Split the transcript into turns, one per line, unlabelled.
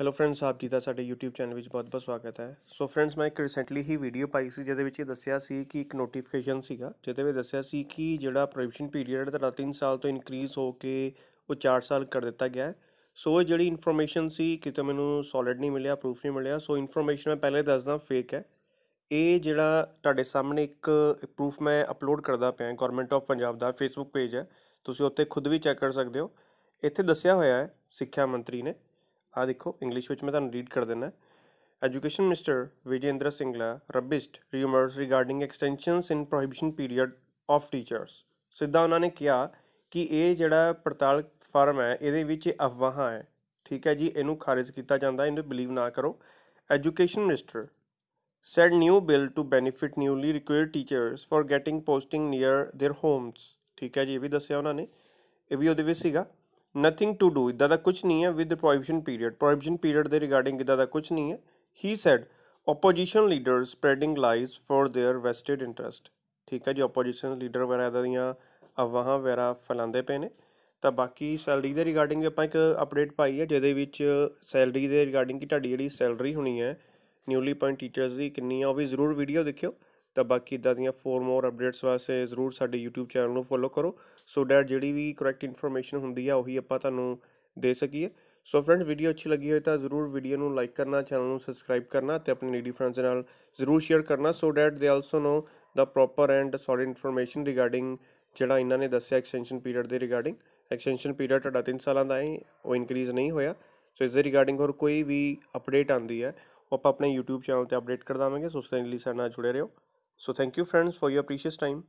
Hello friends ਆਪ ਜੀ ਦਾ ਸਾਡੇ YouTube ਚੈਨਲ ਵਿੱਚ ਬਹੁਤ-ਬਹੁਤ ਸਵਾਗਤ ਹੈ ਸੋ ਫਰੈਂਡਸ ਮੈਂ ਇੱਕ ਰੀਸੈਂਟਲੀ ਹੀ ਵੀਡੀਓ ਪਾਈ ਸੀ ਜਿਹਦੇ ਵਿੱਚ ਇਹ ਦੱਸਿਆ ਸੀ ਕਿ ਇੱਕ ਨੋਟੀਫਿਕੇਸ਼ਨ ਸੀਗਾ ਜਿਹਦੇ ਵਿੱਚ ਦੱਸਿਆ ਸੀ ਕਿ ਜਿਹੜਾ ਪ੍ਰੋਵੀਜ਼ਨ ਪੀਰੀਅਡ ਦਾ 3 ਸਾਲ ਤੋਂ ਇਨਕਰੀਜ਼ ਹੋ ਕੇ ਉਹ 4 ਸਾਲ ਕਰ ਦਿੱਤਾ ਗਿਆ ਹੈ ਸੋ ਇਹ ਜਿਹੜੀ ਇਨਫੋਰਮੇਸ਼ਨ ਸੀ ਕਿਤੇ ਮੈਨੂੰ ਸੋਲਿਡ ਨਹੀਂ ਮਿਲਿਆ ਪ੍ਰੂਫ ਨਹੀਂ ਮਿਲਿਆ ਸੋ ਇਨਫੋਰਮੇਸ਼ਨ ਮੈਂ ਪਹਿਲੇ ਦੱਸਦਾ ਫੇਕ ਹੈ ਇਹ ਜਿਹੜਾ ਤੁਹਾਡੇ ਸਾਹਮਣੇ ਇੱਕ ਪ੍ਰੂਫ ਮੈਂ ਅਪਲੋਡ ਕਰਦਾ ਪਿਆ ਗਵਰਨਮੈਂਟ ਆਫ ਪੰਜਾਬ ਦਾ ਫੇਸਬੁੱਕ ਪੇਜ ਹੈ ਤੁਸੀਂ ਉੱਤੇ ਖੁਦ ਵੀ ਚੈੱਕ ਕਰ ਸਕਦੇ ਹੋ ਇੱਥੇ ਦੱਸਿਆ ਹੋਇਆ ਹੈ ਸਿੱਖਿਆ ਮੰਤਰੀ ਨੇ ਆ ਦੇਖੋ ਇੰਗਲਿਸ਼ ਵਿੱਚ ਮੈਂ ਤੁਹਾਨੂੰ ਰੀਡ ਕਰ ਦਿੰਦਾ education minister Vijender Singla rubbished rumours regarding extensions in prohibition period of teachers ਸਿੱਧਾ ਉਹਨਾਂ ਨੇ ਕਿਹਾ ਕਿ ਇਹ ਜਿਹੜਾ ਪੜਤਾਲ ਫਾਰਮ ਹੈ ਇਹਦੇ ਵਿੱਚ ਅਫਵਾਹਾਂ ਹੈ ਠੀਕ ਹੈ ਜੀ ਇਹਨੂੰ ਖਾਰਜ ਕੀਤਾ ਜਾਂਦਾ ਇਹਨੂੰ ਬਲੀਵ ਨਾ ਕਰੋ education minister said new bill to benefit newly required teachers for getting posting near their homes ਠੀਕ ਹੈ ਜੀ ਇਹ ਵੀ ਦੱਸਿਆ ਉਹਨਾਂ ਨੇ ਇਹ ਵੀ ਉਹਦੇ ਵਿੱਚ ਸੀਗਾ ਨਥਿੰਗ ਟੂ ਡੂ ਇਦਾਂ ਦਾ ਕੁਝ ਨਹੀਂ ਹੈ with prohibition period prohibition period ਦੇ ਰਿਗਾਰਡਿੰਗ ਇਦਾਂ ਦਾ ਕੁਝ ਨਹੀਂ ਹੈ ਹੀ said opposition leader spreading lies for their vested interest ਠੀਕ ਹੈ ਜੀ ਆਪੋਜੀਸ਼ਨ ਲੀਡਰ ਵਗੈਰਾ ਇਦਾਂ ਦੀਆਂ ਅਵਾਹਾਂ ਵਗੈਰਾ ਫੈਲਾਉਂਦੇ ਪਏ ਨੇ ਤਾਂ ਬਾਕੀ ਸੈਲਰੀ ਦੇ ਰਿਗਾਰਡਿੰਗ ਆਪਾਂ ਇੱਕ ਅਪਡੇਟ ਪਾਈ ਹੈ ਜਿਹਦੇ ਵਿੱਚ ਸੈਲਰੀ ਦੇ ਰਿਗਾਰਡਿੰਗ ਕਿ ਤੁਹਾਡੀ ਜਿਹੜੀ ਸੈਲਰੀ ਹੋਣੀ ਹੈ ਨਿਊਲੀ ਪੁਆਇੰਟ ਟੀਚਰਸ ਦੀ ਕਿੰਨੀ ਆ ਉਹ ਵੀ ਜ਼ਰੂਰ ਵੀਡੀਓ ਦੇਖਿਓ ਤਾਂ ਬਾਕੀ ਇਦਾਂ ਦੀਆਂ ਫੋਰ ਮੋਰ ਅਪਡੇਟਸ ਵਾਸਤੇ ਜ਼ਰੂਰ ਸਾਡੇ YouTube ਚੈਨਲ ਨੂੰ ਫੋਲੋ ਕਰੋ ਸੋ ਡੈਟ ਜਿਹੜੀ ਵੀ ਕਰੈਕਟ ਇਨਫੋਰਮੇਸ਼ਨ ਹੁੰਦੀ ਆ ਉਹੀ ਆਪਾਂ ਤੁਹਾਨੂੰ ਦੇ ਸਕੀਏ ਸੋ ਫਰੈਂਡ ਵੀਡੀਓ ਅੱਛੀ ਲੱਗੀ ਹੋਵੇ ਤਾਂ ਜ਼ਰੂਰ ਵੀਡੀਓ ਨੂੰ ਲਾਈਕ ਕਰਨਾ ਚੈਨਲ ਨੂੰ ਸਬਸਕ੍ਰਾਈਬ ਕਰਨਾ ਤੇ ਆਪਣੇ ਲੇਡੀ ਫਰੈਂਡਸ ਨਾਲ ਜ਼ਰੂਰ ਸ਼ੇਅਰ ਕਰਨਾ so that they also know the proper and solid information regarding ਜਿਹੜਾ ਇਹਨਾਂ ਨੇ ਦੱਸਿਆ ਐਕਸਟੈਂਸ਼ਨ ਪੀਰੀਅਡ ਦੇ ਰਿਗਾਰਡਿੰਗ ਐਕਸਟੈਂਸ਼ਨ ਪੀਰੀਅਡ ਤੁਹਾਡਾ 3 ਸਾਲਾਂ ਦਾ ਹੈ ਉਹ ਇਨਕਰੀਜ਼ ਨਹੀਂ ਹੋਇਆ ਸੋ ਇਸ ਦੇ ਰਿਗਾਰਡਿੰਗ ਹੋਰ ਕੋਈ ਵੀ ਅਪਡੇਟ ਆਂਦੀ ਹੈ ਉਹ ਆਪਾਂ ਆਪਣੇ YouTube ਚੈਨਲ ਤੇ ਅਪਡੇਟ ਕਰ ਦਾਵਾਂਗੇ ਸੋ ਉਸ ਲਈ ਸਾਡੇ ਨਾਲ ਜੁੜੇ ਰਹੋ So thank you friends for your precious time.